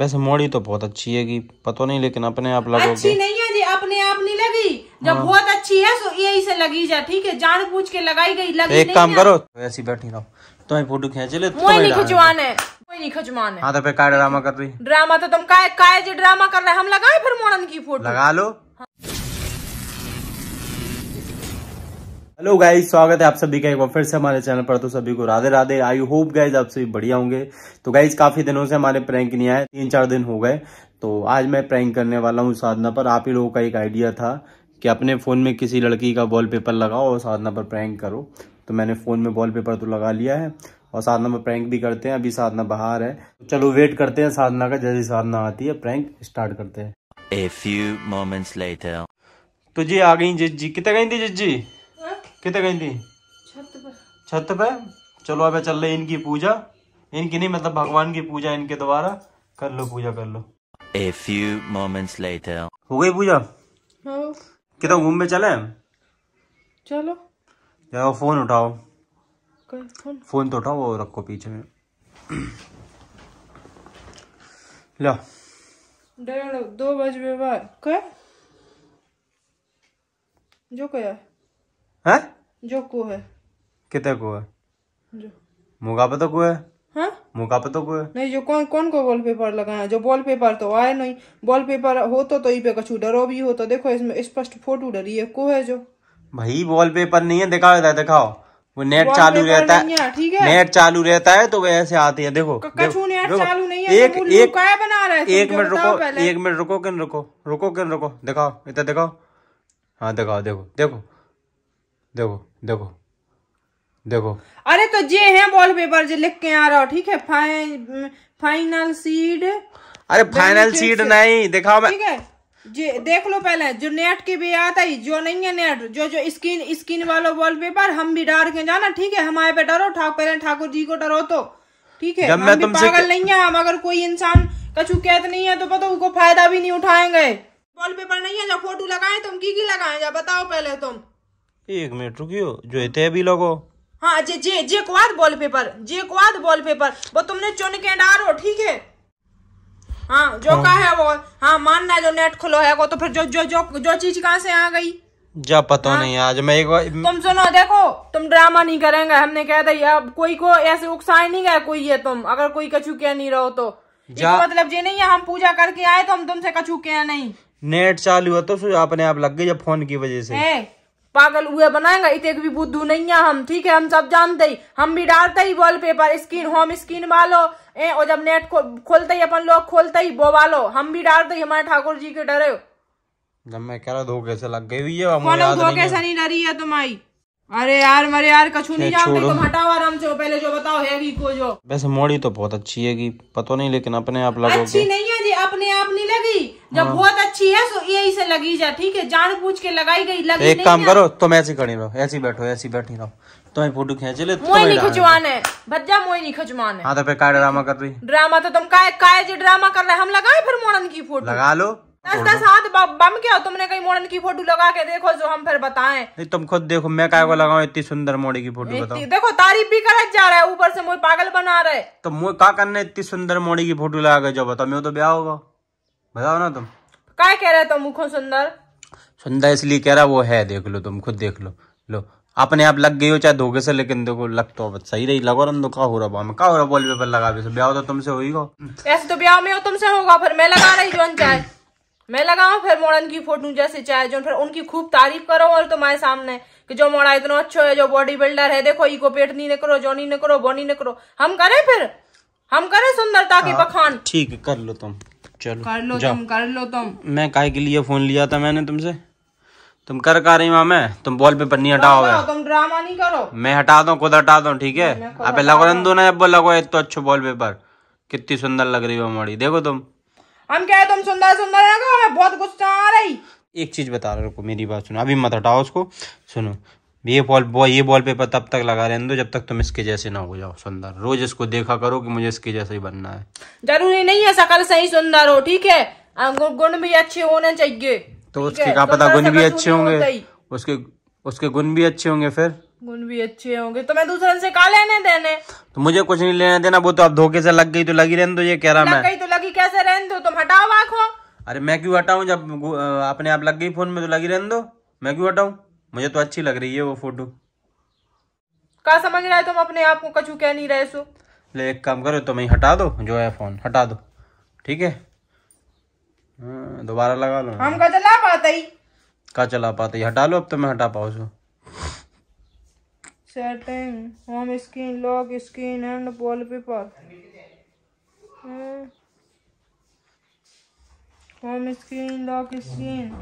वैसे मोड़ी तो बहुत अच्छी है कि पता नहीं लेकिन अपने आप लगोगे अच्छी नहीं है जी अपने आप नहीं लगी जब हाँ। बहुत अच्छी है तो यही से लगी जा ठीक है जान पूछ के लगाई गई लगी एक काम करो ऐसी बैठी रहो तुम्हें फोटो खेच ले कोई नहीं खिंचवान है कोई नहीं खिंचवान है तो फिर का ड्रामा कर रही ड्रामा तो तुम काय काय जो ड्रामा कर रहे हम लगाए फिर मोड़न की फोटो लगा लो हेलो गाइज स्वागत है आप सभी का एक बार फिर से हमारे चैनल पर तो सभी को Radhe Radhe I hope guys आप सभी बढ़िया होंगे तो गाइज काफी दिनों से हमारे प्रैंक नहीं आए तीन चार दिन हो गए तो आज मैं प्रैंक करने वाला हूँ साधना पर आप ही लोगों का एक आइडिया था कि अपने फ़ोन में किसी लड़की का वॉलपेपर लगाओ और साधना पर प्रैंक करो तो मैंने फ़ोन में वॉलपेपर तो लगा लिया है और साधना पर प्रैंक भी करते हैं अभी साधना बाहर है तो चलो वेट करते हैं साधना का जैसे साधना आती है प्रैंक स्टार्ट करते हैं तो जी आ गई जिज जी कितने गई थी जिज जी कितने गई थी छत पे चलो अब चल रही इनकी पूजा इनकी नहीं मतलब भगवान की पूजा इनके द्वारा कर लो पूजा कर लो ए फ्यू मोमेंट्स लेटर हो गई पूजा हाँ। कितना घूम में चले चलो जाओ फोन उठाओ फोन तो उठाओ रखो पीछे में लो दो बजे बाद क्या जो क्या है, है? जो को है कितने कुआ जो मुगा पे तो कुआ है हाँ मुका पे तो है नहीं जो कौन कौन को वॉल पेपर लगाया जो वॉल पेपर तो आए नहीं वॉल पेपर हो तो तो पे कछु डरो भी हो तो देखो इसमें स्पष्ट इस फोटो डरी है को है जो भाई वॉल पेपर नहीं है दिखाओ इधर दिखाओ वो नेट चालू रहता है ठीक है नेट चालू रहता है तो वह ऐसे आती है देखो कछु नेट चालू नहीं है एक तो एक बना रहा है एक मिनट रुको एक मिनट रुको किन रुको रुको किन रुको दिखाओ इधर दिखाओ हाँ दिखाओ देखो देखो देखो देखो देखो अरे तो जे है वॉल पेपर जो लिख के आ रहा हूँ ठीक है फाइ, फाइनल सीड अरे फाइनल सीड नहीं दिखाओ मैं ठीक है जी देख लो पहले जो नेट के भी आता ही जो नहीं है नेट जो जो स्क्रीन स्क्रीन वालों वॉल पेपर हम भी डाल के जाना ठीक है हमारे पे डरो ठाकुर ठाकुर जी को डरो तो ठीक है हम भी पागल नहीं है हम अगर कोई इंसान कछु कैद नहीं है तो पता उनको फायदा भी नहीं उठाएंगे वॉल पेपर नहीं है जब फोटो लगाए तुम तो की, की लगाए जा बताओ पहले तुम एक मिनट रुकियो जो इतने भी लोगो हाँ जे जे जे क्वाद पेपर जे क्वाद पेपर वो तुमने चुन के डालो ठीक है हाँ जो हाँ। का है वो हाँ मानना जो नेट खुलो है वो तो फिर जो जो जो जो चीज कहाँ से आ गई जा पता हाँ? नहीं आज मैं एक तुम सुनो देखो तुम ड्रामा नहीं करेंगे हमने कह दिया अब कोई को ऐसे उकसाए नहीं गए कोई है तुम अगर कोई कछु कह नहीं रहो तो मतलब ये नहीं है हम पूजा करके आए तो हम तुमसे कछु कह नहीं नेट चालू हो तो आपने आप लग गए जब फोन की वजह से पागल हुए बनाएगा इतने भी बुद्धू नहीं है हम ठीक है हम सब जानते ही हम भी डालते ही वॉलपेपर स्क्रीन होम स्क्रीन वालो ए और जब नेट को खोलते ही अपन लोग खोलते ही वो वालो हम भी डालते ही हमारे ठाकुर जी के डरे जब मैं कह रहा धोखे से लग गई हुई है धोखे से नहीं डरी है तुम्हारी अरे यार मरे यार कछु नहीं जानते तुम हटाओ आराम से पहले जो बताओ है को जो वैसे मोड़ी तो बहुत अच्छी है पता नहीं लेकिन अपने आप लगे अच्छी नहीं है अपने आप नहीं लगी जब हाँ। बहुत अच्छी है तो यही से लगी जा ठीक है जान पूछ के लगाई गई लगी एक काम करो तुम ऐसी खड़ी रहो ऐसी बैठो ऐसी बैठी रहो तुम्हें फोटो खींच ले है भज्जा मोई नहीं है हाँ, तो फिर का ड्रामा कर रही ड्रामा तो तुम काय काय जी ड्रामा कर रहे हम लगाए फिर मोड़न की फोटो लगा लो दस दस हाथ बम क्या तुमने कहीं मोड़न की फोटो लगा के देखो जो हम फिर बताए नहीं तुम खुद देखो मैं काय को इतनी सुंदर मोड़े की फोटो बताओ देखो तारीफ भी जा रहा है ऊपर से मुझे पागल बना रहे तो मुझे इतनी सुंदर मोड़े की फोटो लगा के बताओ मैं तो ब्याह होगा बताओ ना तुम काय कह रहे तुम मुखो सुंदर सुंदर इसलिए कह रहा वो है देख लो तुम खुद देख लो लो अपने आप लग गई हो चाहे धोखे से लेकिन देखो लग तो सही रही लगो रंदो तो का हो रहा का हो रहा बॉल पेपर लगा भी ब्याह तो तुमसे होगा ऐसे तो ब्याह में हो तुमसे होगा फिर मैं लगा रही जो चाहे मैं लगाऊ फिर मोड़न की फोटो जैसे चाहे जो फिर उनकी खूब तारीफ करो और तुम्हारे सामने कि जो मोड़ा इतना अच्छो है जो बॉडी बिल्डर है देखो ईको पेट नहीं निकलो जो नहीं निकलो वो नहीं निकलो हम करें फिर हम करें सुंदरता की बखान हाँ, ठीक है कर लो तुम चलो कर लो तुम कर लो तुम मैं काय के लिए फोन लिया था मैंने तुमसे तुम कर कर रही मैं तुम बॉल पे पन्नी हटाओ तुम ड्रामा नहीं करो मैं हटा दो खुद हटा दो ठीक है अब लगो दो ना अब लगो तो अच्छो बॉल पेपर कितनी सुंदर लग रही हो मोड़ी देखो तुम हम कहे तुम सुंदर सुंदर रखो तो हमें बहुत गुस्सा आ रही एक चीज बता रहा रुको मेरी बात सुनो अभी मत हटाओ उसको सुनो ये बॉल बॉल ये बॉल पेपर तब तक लगा रहे दो जब तक तुम इसके जैसे ना हो जाओ सुंदर रोज इसको देखा करो कि मुझे इसके जैसे ही बनना है जरूरी नहीं है सकल सही सुंदर हो ठीक है गुण भी अच्छे होने चाहिए तो उसके क्या पता गुण भी अच्छे होंगे उसके उसके गुण भी अच्छे होंगे फिर गुण भी अच्छे होंगे तो मैं दूसरे से कहा लेने देने तो मुझे कुछ नहीं लेने देना वो तो आप धोखे से लग गई तो लगी रहने दो ये कह रहा मैं गई तो लगी कैसे रहने दो तुम हटाओ आखो अरे मैं क्यों हटाऊ जब अपने आप लग गई फोन में तो लगी रहने दो मैं क्यों हटाऊ मुझे तो अच्छी लग रही है वो फोटो कहा समझ रहे तुम अपने आप को कछु कह नहीं रहे सो ले एक काम करो तुम्हें तो हटा दो जो है फोन हटा दो ठीक है दोबारा लगा लो हम का चला पाते ही का चला पाते ही हटा लो अब तो मैं हटा पाओ so setting home screen lock screen and wallpaper home screen lock screen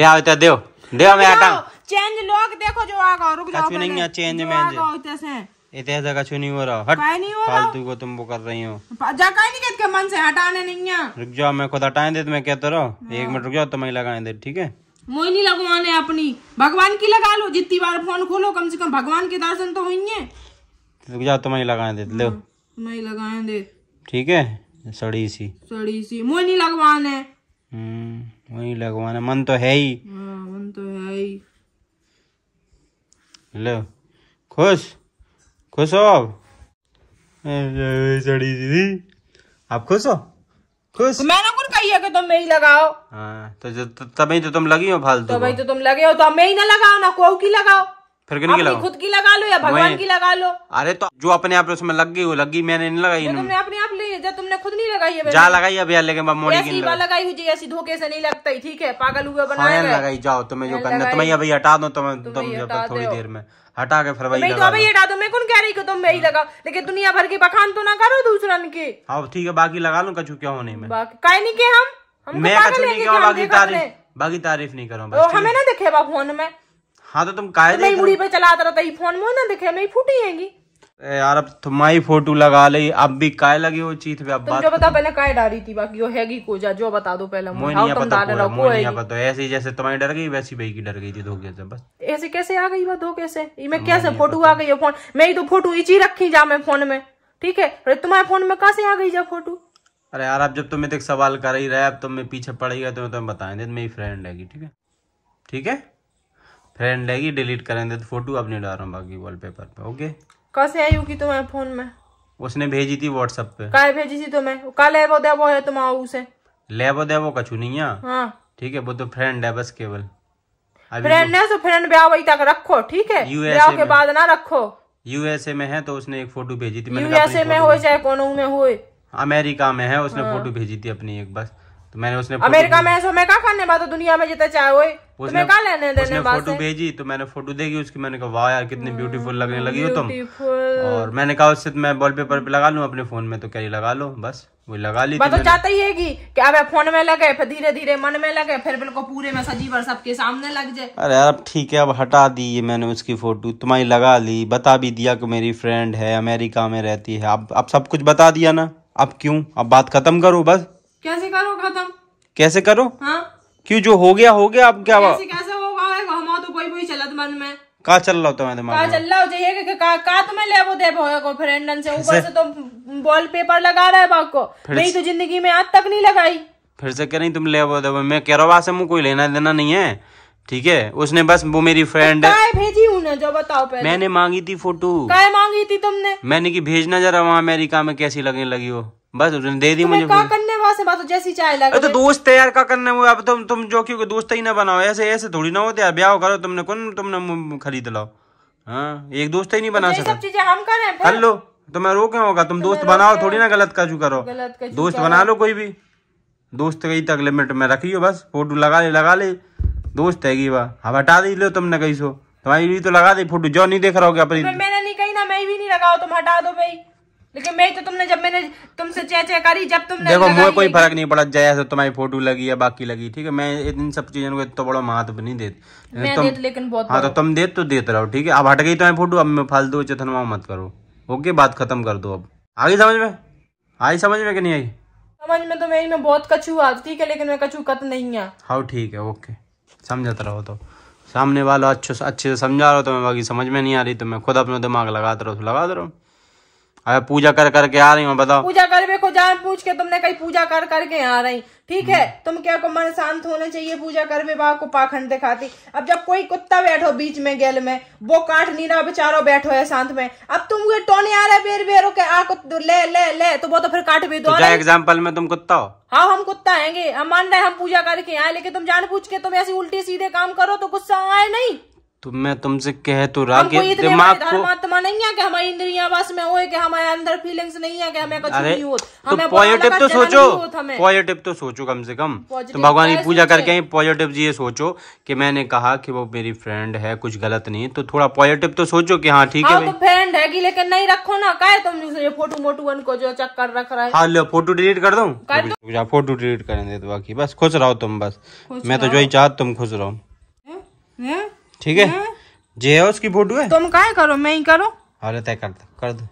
ले आओ इतना देव देव मैं हटा चेंज लॉक देखो जो आ गया रुक जाओ कुछ नहीं है चेंज में आ इतने जगह कुछ नहीं हो रहा हट फालतू को तुम वो कर रही हो जा कहीं नहीं कहते मन से हटाने नहीं है रुक जाओ मैं खुद हटाए दे तो मैं कहते रहो एक हाँ। मिनट रुक जाओ तुम्हें तो लगाए दे ठीक है मोहिनी लगवान है अपनी भगवान की लगा लो जितनी बार फोन खोलो कम से कम भगवान के दर्शन तो हुई रुक जाओ तुम्हें तो लगाए दे लो तुम्हें हाँ, लगाए दे ठीक है सड़ी सी सड़ी सी मोहिनी लगवान है हम्म, वही लगवाना मन तो है ही हाँ, मन तो है ही लो खुश खुश हो अब सड़ी दीदी आप खुश हो खुश मैंने कहिए कि तुम हाँ, तो मैं ही लगाओ तो तभी तो तुम लगी हो फालतू तो भाई तो तुम लगे हो तो मैं ही ना लगाओ ना को की लगाओ फिर की लगाओ खुद की लगा लो या भगवान की लगा लो अरे तो जो अपने आप उसमें लग गई वो लगी मैंने नहीं लगाई तुमने अपने आप जब तुमने खुद नहीं लगाई है जा लगाई अभी लेकिन मोड़ी लगाई हुई ऐसी धोखे से नहीं लगता ही ठीक है पागल हुए बनाए लगाई जाओ तुम्हें जो करना तुम्हें अभी हटा दो तुम्हें तुम जब थोड़ी देर में हटा के फिर तो अभी हटा दो मैं कौन कह रही तुम मेरी हाँ। लगा लेकिन दुनिया भर की बखान तो ना करो दूसरा के हाँ ठीक है बाकी लगा लो कछु क्या होने में काय नहीं के हम तो मैं कछु नहीं क्या बाकी तारीफ बाकी तारीफ नहीं करो हमें ना दिखेगा फोन में हाँ तो तुम काहे तो मैं पे चलाता रहता फोन में ना दिखे मैं फूटी हैगी यार अब तुम्हारी तो फोटो लगा ली अब भी काय लगी हो चीत पे अब बात जो बता तो- पहले काय डाली थी बाकी वो हैगी कोजा जो बता दो पहले मुझे नहीं पता मुझे नहीं पता ऐसे जैसे तुम्हारी डर गई वैसी भाई की डर गई थी धोखे से बस ऐसे कैसे आ गई वो धोखे से मैं कैसे फोटो आ गई फोन मेरी तो फोटो इची रखी जा मैं फोन में ठीक है अरे तुम्हारे फोन में कहा से आ गई जा फोटो अरे यार अब जब तुम्हें देख सवाल कर ही रहे है अब तुम्हें पीछे पड़ेगा तो मैं तुम्हें बताएंगे मेरी फ्रेंड रहेगी ठीक है ठीक है फ्रेंड रहेगी डिलीट करेंगे तो फोटो अब नहीं डाल रहा हूँ बाकी वॉलपेपर पे ओके कैसे आई होगी तुम्हें फोन में उसने भेजी थी व्हाट्सएप पे कहा भेजी थी तुम्हें कल है वो देवो है तुम आओ उसे लेबो देवो कछु नहीं है हाँ। ठीक है वो तो फ्रेंड है बस केवल फ्रेंड है तो फ्रेंड ब्याह वही तक रखो ठीक है ब्याह के बाद ना रखो यूएसए में है तो उसने एक फोटो भेजी थी यूएसए में हो चाहे कोनो में हो अमेरिका में है उसने फोटो हाँ। भेजी थी अपनी एक बस तो मैंने उसने अमेरिका में ऐसा मैं खाने बात तो दुनिया में जितना चाहे हो तो मैं लेने देने बात फोटो भेजी तो मैंने फोटो देखी उसकी मैंने कहा वाह यार कितनी ब्यूटीफुल hmm, लगने लगी हो तुम और मैंने कहा उससे तो मैं वॉल पेपर पे लगा लू अपने फोन में तो कह लगा लो बस वो लगा ली तो चाहता ही है कि अब फोन में लगे फिर धीरे धीरे मन में लगे फिर बिल्कुल पूरे में सजीव सबके सामने लग जाए अरे यार अब ठीक है अब हटा दी ये मैंने उसकी फोटो तुम्हारी लगा ली बता भी दिया कि मेरी फ्रेंड है अमेरिका में रहती है अब अब सब कुछ बता दिया ना अब क्यों अब बात खत्म करो बस कैसे करो खत्म कैसे करो हाँ? क्यों जो हो गया हो गया आप क्या कैसे कैसे होगा हमारा तो कोई कोई चलत मन में कहा चल रहा होता दिमाग चल रहा हो चाहिए कि का का तुम्हें ले वो दे को फ्रेंडन से ऊपर से तो बॉल पेपर लगा रहे है बाप को मेरी तो जिंदगी में आज तक नहीं लगाई फिर से कह रही तुम ले वो दे मैं कह रहा हूँ मुझे कोई लेना देना नहीं है ठीक है उसने बस वो मेरी फ्रेंड तो है भेजी उन्हें जो बताओ पहले मैंने मांगी थी फोटो काय मांगी थी तुमने मैंने की भेजना जरा वहाँ अमेरिका में कैसी लगने लगी हो बस उसने दे दी मुझे करना वहां से बात जैसी चाय लगे तो दोस्त तैयार का करने में अब तुम तुम जो क्योंकि दोस्त ही ना बनाओ ऐसे ऐसे थोड़ी ना होते ब्याह करो तुमने कौन तुमने खरीद लो हाँ एक दोस्त ही नहीं बना तो सकते सब चीजें हम करें कर लो तो मैं रोके होगा तुम तो दोस्त बनाओ थोड़ी ना गलत काजू करो दोस्त बना लो कोई भी दोस्त कहीं तक लिमिट में रखियो बस फोटो लगा ले लगा ले दोस्त है की वाह हाँ, हटा दी लो तुमने कहीं सो तुम्हारी तो लगा दी फोटो जो नहीं देख रहा रहोगे अपनी मैंने नहीं कही ना मैं भी नहीं लगाओ तुम हटा दो भाई लेकिन मैं तो तुमने जब मैंने तुमसे चे चे करी जब तुमने देखो मुझे कोई फर्क नहीं पड़ा जैसे तो तुम्हारी फोटो लगी है बाकी लगी ठीक है मैं इन सब चीजों को इतना बड़ा महत्व नहीं देती मैं लेकिन बहुत हाँ तो तुम देते तो देते रहो ठीक है अब हट गई तुम्हारी फोटो अब मैं फालतू चथनवा मत करो ओके बात खत्म कर दो अब आगे समझ में आई समझ में कि नहीं आई समझ में तो मेरी में बहुत कछु आ ठीक है लेकिन मैं कछु कत नहीं है हाँ ठीक है ओके समझाते रहो तो सामने वाला अच्छे अच्छे से समझा रहा हो तो मैं बाकी समझ में नहीं आ रही तो मैं खुद अपना दिमाग लगाते रहो तो रहा हूँ अरे पूजा कर करके आ रही हूँ बताओ पूजा कर देखो जान पूछ के तुमने कहीं पूजा कर करके आ रही ठीक है हम्म। तुम क्या को मन शांत होना चाहिए पूजा कर बाप को पाखंड दिखाती अब जब कोई कुत्ता बैठो बीच में गेल में वो काट नहीं रहा बेचारो बैठो है शांत में अब तुम ये टोने आ रहे बेर बेरो के आ ले ले ले तो वो तो फिर काट भी दो तो एग्जाम्पल में तुम कुत्ता हो हाँ हम कुत्ता आएंगे हम मान रहे हम पूजा करके आए लेकिन तुम जान पूछ के तुम ऐसी उल्टी सीधे काम करो तो गुस्सा आए नहीं तो मैं तुमसे कह तो रहा कि दिमाग को आत्मा नहीं है कि हमारी इंद्रियां बस में होए कि हमारे अंदर फीलिंग्स नहीं है कि हमें कुछ तो तो नहीं हो हमें पॉजिटिव तो सोचो पॉजिटिव तो सोचो कम से कम तो भगवान की पूजा करके ही पॉजिटिव ये सोचो कि मैंने कहा कि वो मेरी फ्रेंड है कुछ गलत नहीं तो थोड़ा पॉजिटिव तो सोचो कि हाँ ठीक है हाँ, तो फ्रेंड है लेकिन नहीं रखो ना कहे तुम ये फोटो मोटू को जो चक्कर रख रहा है हाँ लो फोटो डिलीट कर दो फोटो डिलीट करें दे तो बाकी बस खुश रहो तुम बस मैं तो जो ही चाहत तुम खुश रहो ठीक है हाँ। जे है उसकी फोटो है तुम काय करो मैं ही करो अरे हाँ, तय कर कर दो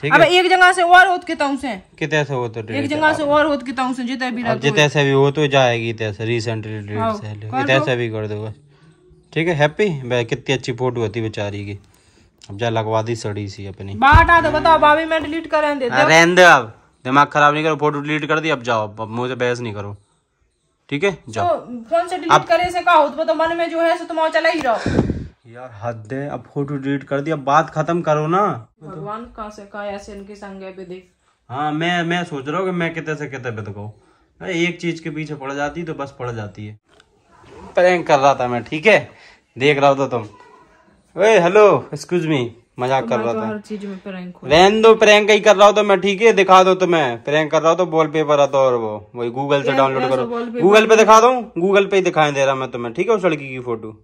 ठीक है एक जगह से और होत के किताऊ से कितने से हो तो एक जगह से और होत के किताऊ से जितने भी रहते जितने से भी हो तो जाएगी तैसे रीसेंट डेट से हाँ, कितने से भी कर दो ठीक है हैप्पी भाई कितनी अच्छी फोटो होती बेचारी की अब जा लगवा दी सड़ी सी अपनी बाटा तो बताओ भाभी मैं डिलीट कर रहने दे रहने दे अब दिमाग खराब नहीं करो फोटो डिलीट कर दी अब जाओ अब मुझे बहस नहीं करो ठीक है जाओ तो फोन से डिलीट करे से कहा तो, मन में जो है सो तुम चला ही रहो यार हद दे अब फोटो डिलीट कर दिया बात खत्म करो ना भगवान कहा से कहा ऐसे इनकी संग है हाँ मैं मैं सोच रहा हूँ कि मैं कितने से कितने पे दिखाओ एक चीज के पीछे पड़ जाती तो बस पड़ जाती है प्रैंक कर रहा था मैं ठीक है देख रहा था तुम ओए हेलो एक्सक्यूज मी मजाक तो तो कर रहा था रहन दो प्रैंक ही कर रहा हो तो मैं ठीक है दिखा दो तुम्हें प्रैंक कर रहा हो तो वॉल पेपर आता और वो वही गूगल से डाउनलोड करो गूगल पे दिखा दो गूगल पे ही दिखाई दे रहा मैं तुम्हें ठीक है उस लड़की की फोटो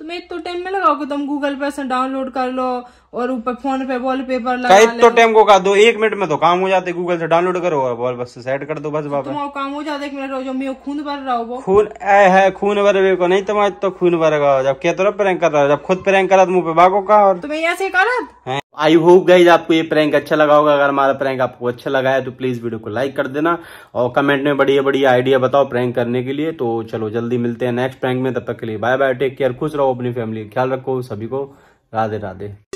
तुम एक तो टाइम में लगाओगे तुम गूगल पे से डाउनलोड कर लो और ऊपर फोन पे वॉल पेपर लगा तो टाइम को का दो एक मिनट में तो काम हो जाते गूगल से डाउनलोड करो और वॉल बस सेट कर दो बस बाप तो काम हो जाते एक मिनट जो मैं खून भर रहा हो वो खून ऐ है खून भर को नहीं तुम तो खून भर गया जब के तरफ प्रैंक कर रहा जब खुद प्रैंक करा तो पे बागो का और तुम्हें ऐसे करत करा आई होप गाइज आपको ये प्रैंक अच्छा लगा होगा अगर हमारा प्रैंक आपको अच्छा लगा है तो प्लीज़ वीडियो को लाइक कर देना और कमेंट में बढ़िया बढ़िया आइडिया बताओ प्रैंक करने के लिए तो चलो जल्दी मिलते हैं नेक्स्ट प्रैंक में तब तक के लिए बाय बाय टेक केयर खुश रहो अपनी फैमिली का ख्याल रखो सभी को राधे राधे